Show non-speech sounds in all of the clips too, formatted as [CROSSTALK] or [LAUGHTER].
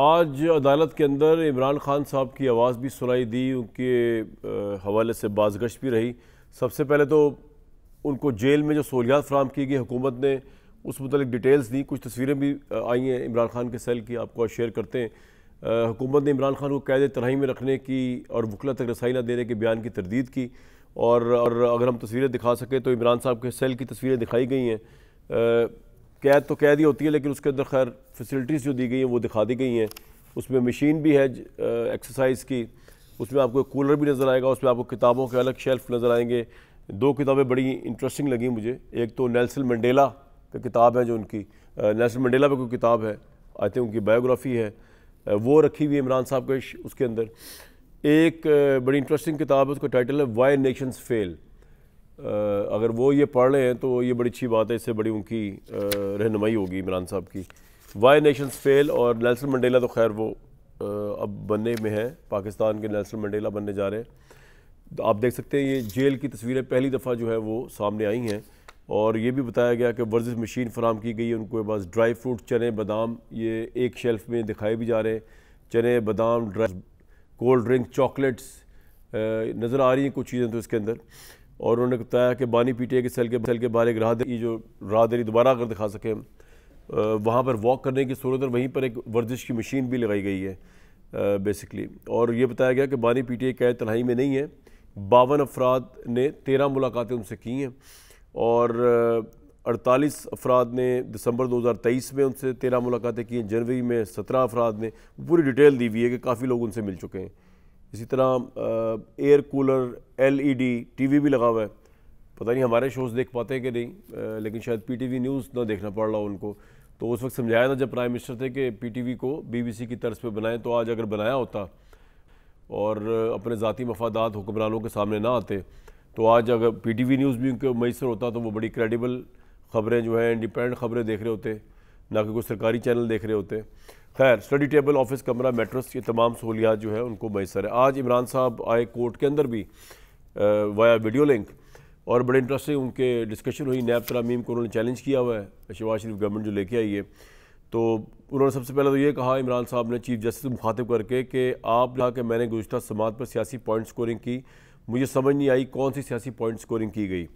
आज अदालत के अंदर इमरान खान साहब की आवाज़ भी सुनाई दी उनके हवाले से बाजगश भी रही सबसे पहले तो उनको जेल में जो सहूलियात फ्राहम की गई हुकूमत ने उस मतलब डिटेल्स दी कुछ तस्वीरें भी आई हैं इमरान खान के सेल की आपको शेयर करते हैं हुकूमत ने इमरान खान को कैद तनहाई में रखने की और वकला तक रसाई ना देने के बयान की तरदीद की और, और अगर हम तस्वीरें दिखा सकें तो इमरान साहब के सेल की तस्वीरें दिखाई गई हैं कैद तो कैद ही होती है लेकिन उसके अंदर खैर फैसिलिटीज़ जो दी गई हैं वो दिखा दी गई हैं उसमें मशीन भी है एक्सरसाइज की उसमें आपको कूलर भी नज़र आएगा उसमें आपको किताबों के अलग शेल्फ नज़र आएंगे दो किताबें बड़ी इंटरेस्टिंग लगी मुझे एक तो नेल्सन मंडेला का किताब है जो उनकी नेल्सन मंडेला पर कोई किताब है आई थिंक उनकी बायोग्राफी है वो रखी हुई इमरान साहब के उसके अंदर एक बड़ी इंटरेस्टिंग किताब है उसका टाइटल है वाई नेशंस फेल अगर वो ये पढ़ रहे हैं तो ये बड़ी अच्छी बात है इससे बड़ी उनकी रहनुमाई होगी इमरान साहब की वाई नेशंस फेल और नेल्सन मंडेला तो खैर वो अब बनने में है पाकिस्तान के नेल्सन मंडेला बनने जा रहे हैं तो आप देख सकते हैं ये जेल की तस्वीरें पहली दफ़ा जो है वो सामने आई हैं और ये भी बताया गया कि वर्जिश मशीन फराम की गई है उनके पास ड्राई फ्रूट चने बादाम ये एक शेल्फ में दिखाए भी जा रहे हैं चने बादाम ड्राई कोल्ड ड्रिंक चॉकलेट्स नज़र आ रही हैं कुछ चीज़ें तो इसके अंदर और उन्होंने बताया कि बानी पी के सेल के सेल के बाहर एक राहदरी जो राहदरी दोबारा अगर दिखा सकें वहाँ पर वॉक करने की सूरत और वहीं पर एक वर्जिश की मशीन भी लगाई गई है बेसिकली और ये बताया गया कि बानी पी टी कैद तनहाई में नहीं है बावन अफराद ने तेरह मुलाकातें उनसे की हैं और अड़तालीस अफराद ने दिसंबर 2023 में उनसे तेरह मुलाकातें की हैं जनवरी में सत्रह अफराद ने पूरी डिटेल दी हुई है कि काफ़ी लोग उनसे मिल चुके हैं इसी तरह एयर कूलर एलईडी टीवी भी लगा हुआ है पता नहीं हमारे शोज़ देख पाते हैं कि नहीं लेकिन शायद पीटीवी न्यूज़ ना देखना पड़ रहा उनको तो उस वक्त समझाया था जब प्राइम मिनिस्टर थे कि पीटीवी को बीबीसी की तर्ज पे बनाएं तो आज अगर बनाया होता और अपने ज़ाती मफादात हुक्मरानों के सामने ना आते तो आज अगर पीटीवी न्यूज़ भी उनके मैसर होता तो वो बड़ी क्रेडिबल खबरें जो हैं इंडिपेंडेंट खबरें देख रहे होते ना कि कोई सरकारी चैनल देख रहे होते खैर स्टडी टेबल ऑफिस कमरा मेट्रस ये तमाम सहूलियात जो है उनको मैसर है आज इमरान साहब आए कोर्ट के अंदर भी वाया वीडियो लिंक और बड़े इंटरेस्टिंग उनके डिस्कशन हुई नैब तरामीम को उन्होंने चैलेंज किया हुआ है शहबाज शरीफ गवर्नमेंट जो लेके आई है तो उन्होंने सबसे पहले तो ये कहा इमरान साहब ने चीफ जस्टिस मुखातिब करके कि आप कहा मैंने गुजत समात पर सियासी पॉइंट स्कोरिंग की मुझे समझ नहीं आई कौन सी सियासी पॉइंट स्कोरिंग की गई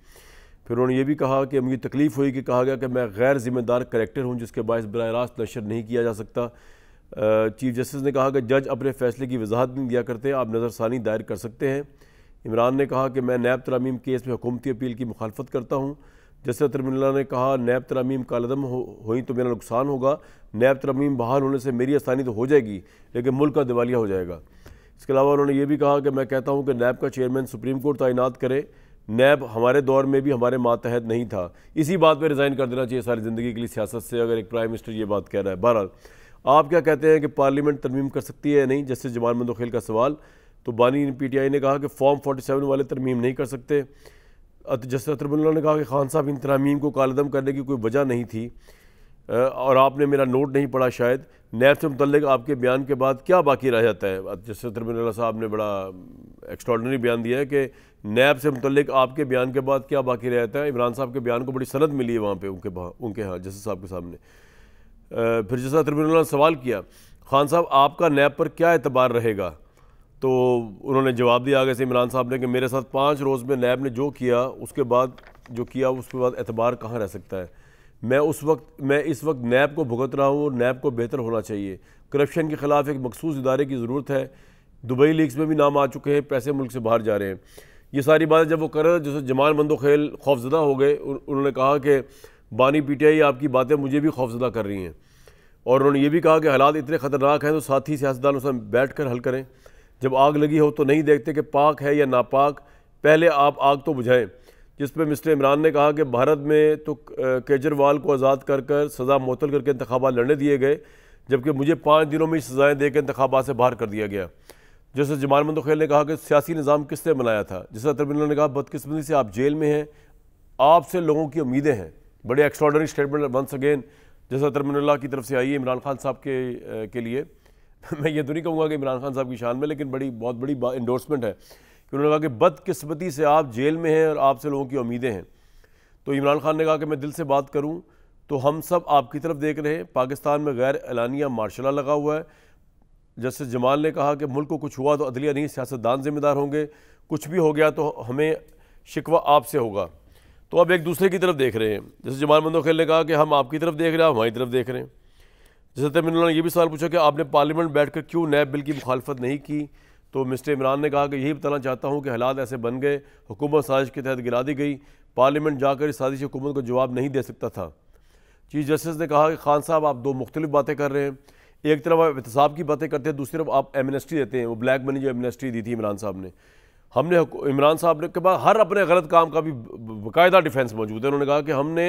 फिर उन्होंने ये भी कहा कि मुझे तकलीफ़ हुई कि कहा गया कि मैं गैर ज़िम्मेदार करेक्टर हूँ जिसके बायस बर रास्त नशर नहीं किया जा सकता चीफ जस्टिस ने कहा कि जज अपने फैसले की वजाहत नहीं दिया करते आप नज़रसानी दायर कर सकते हैं इमरान ने कहा कि मैं नैब तरामीम केस में हुकूमती अपील की मुखालफत करता हूँ जस्टिस तरमिल्ला ने कहा नैब तरामीम का लदम हो हुई तो मेरा नुकसान होगा नैब तरामीम बहाल होने से मेरी आसानी तो हो जाएगी लेकिन मुल्क का दिवालिया हो जाएगा इसके अलावा उन्होंने ये भी कहा कि मैं कहता हूँ कि नैब का चेयरमैन सुप्रीम कोर्ट तैनात करे नैब हमारे दौर में भी हमारे मातहत नहीं था इसी बात पे रिज़ाइन कर देना चाहिए सारी ज़िंदगी के लिए सियासत से अगर एक प्राइम मिनिस्टर ये बात कह रहा है बहरहाल आप क्या कहते हैं कि पार्लियामेंट तरमीम कर सकती है या नहीं जस्टिस जमान मंदोखेल का सवाल तो बानी पी टी आई ने कहा कि फॉर्म फोर्टी सेवन वाले तरमीम नहीं कर सकते जस्टिस अतरबुल्ला ने कहा कि खान साहब इन तरमीम को कालदम करने की कोई वजह नहीं थी और आपने मेरा नोट नहीं पढ़ा शायद नैब से मतलब आपके बयान के बाद क्या बाकी रह जाता है जस्टिस त्रिमिनला साहब ने बड़ा एक्स्ट्रॉडनरी बयान दिया है कि नैब से मतलब आपके बयान के बाद क्या बाकी रह जाता है इमरान साहब के बयान को बड़ी सनद मिली है वहाँ पर उनके उनके यहाँ जस्टिस साहब के सामने फिर जैसा त्रिमिनला ने सवाल किया खान साहब आपका नैब पर क्या एतबार रहेगा तो उन्होंने जवाब दिया आगे से इमरान साहब ने कि मेरे साथ पाँच रोज़ में नैब ने जो किया उसके बाद जो किया उसके बाद एतबार कहाँ रह सकता है मैं उस वक्त मैं इस वक्त नैब को भुगत रहा हूँ और नैब को बेहतर होना चाहिए करप्शन के ख़िलाफ़ एक मखसूस इदारे की ज़रूरत है दुबई लीग्स में भी नाम आ चुके हैं पैसे मुल्क से बाहर जा रहे हैं ये सारी बातें जब वो कर रहे जैसे जमान मंदो खेल खौफजदा हो गए उन्होंने कहा कि बानी पीटीआई आपकी बातें मुझे भी खौफजदा कर रही हैं और उन्होंने ये भी कहा कि हालात इतने ख़तरनाक हैं तो साथ ही सियासतदान उसमें बैठ कर हल करें जब आग लगी हो तो नहीं देखते कि पाक है या नापाक पहले आप आग तो बुझाएँ जिस पर मिस्टर इमरान ने कहा कि भारत में तो केजरीवाल को आज़ाद कर कर सज़ा मअतल करके इंतबात लड़ने दिए गए जबकि मुझे पाँच दिनों में सज़ाएँ देकर इंतबात से बाहर कर दिया गया जैसे जमाल खेल ने कहा कि सियासी निज़ाम किसने बनाया था जैसा तरबिल्ला ने कहा बदकिस्मती से आप जेल में हैं आपसे लोगों की उम्मीदें हैं बड़े एक्स्ट्रॉडनरी स्टेटमेंट वंस अगेन जैसा तरमिनल्ला की तरफ से आई है इमरान खान साहब के के लिए [LAUGHS] मैं ये तो नहीं कहूँगा कि इमरान खान साहब की शान में लेकिन बड़ी बहुत बड़ी इंडोर्समेंट है कि उन्होंने कहा कि बदकस्मती से आप जेल में हैं और आपसे लोगों की उम्मीदें हैं तो इमरान खान ने कहा कि मैं दिल से बात करूँ तो हम सब आपकी तरफ देख रहे हैं पाकिस्तान में गैर एलानिया मार्शला लगा हुआ है जस्टिस जमाल ने कहा कि मुल्क को कुछ हुआ तो अदलिया नहीं सियासतदान जिम्मेदार होंगे कुछ भी हो गया तो हमें शिकवा आपसे होगा तो अब एक दूसरे की तरफ देख रहे हैं जैसे जमाल मंदोखेल ने कहा कि हम आपकी तरफ देख रहे हैं हमारी तरफ देख रहे हैं जैसे तमिन उन्होंने ये भी सवाल पूछा कि आपने पार्लियामेंट बैठकर क्यों नए बिल की मुखालफत नहीं की तो मिस्टर इमरान ने कहा कि यही बताना चाहता हूँ कि हालात ऐसे बन गए हुकूमत साजिश के तहत गिरा दी गई पार्लियामेंट जाकर इस साजिश हुकूमत को जवाब नहीं दे सकता था चीफ जस्टिस ने कहा कि खान साहब आप दो मुख्तलिफ बातें कर रहे हैं एक तरफ आप एहतसाब की बातें करते हैं दूसरी तरफ आप एमनेस्टी देते हैं वो ब्लैक मनी जो एमनेस्टी दी थी इमरान साहब ने हमने इमरान साहब के बाद हर अपने गलत काम का भी बाकायदा डिफेंस मौजूद है उन्होंने कहा कि हमने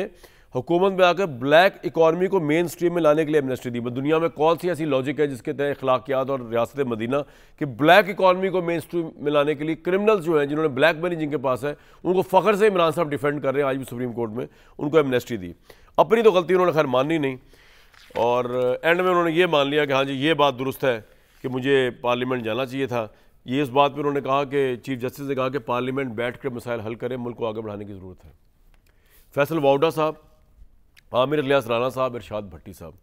हुकूमत में आकर ब्लैक इकॉनमी को मेन स्ट्रीम में लाने के लिए एमनेस्टी दी दुनिया में कौन सी ऐसी लॉजिक है जिसके तहत अखलाकियात और रियासत मदीना कि ब्लैक इकॉनमी को मेन स्ट्रीम में लाने के लिए क्रिमिनल्स जो हैं जिन्होंने ब्लैक मनी जिनके पास है उनको फखर से इमरान साहब डिफेंड कर रहे हैं आज भी सुप्रीम कोर्ट में उनको एमनेस्टी दी अपनी तो गलती उन्होंने खैर मानी नहीं और एंड में उन्होंने ये मान लिया कि हाँ जी ये बात दुरुस्त है कि मुझे पार्लियामेंट जाना चाहिए था ये इस बात पर उन्होंने कहा कि चीफ जस्टिस ने कहा कि पार्लियामेंट बैठ कर मसाइल हल करें मुल्क को आगे बढ़ाने की ज़रूरत है फैसल वाउडा साहब आमिर इलियास राना साहब इरशाद भट्टी साहब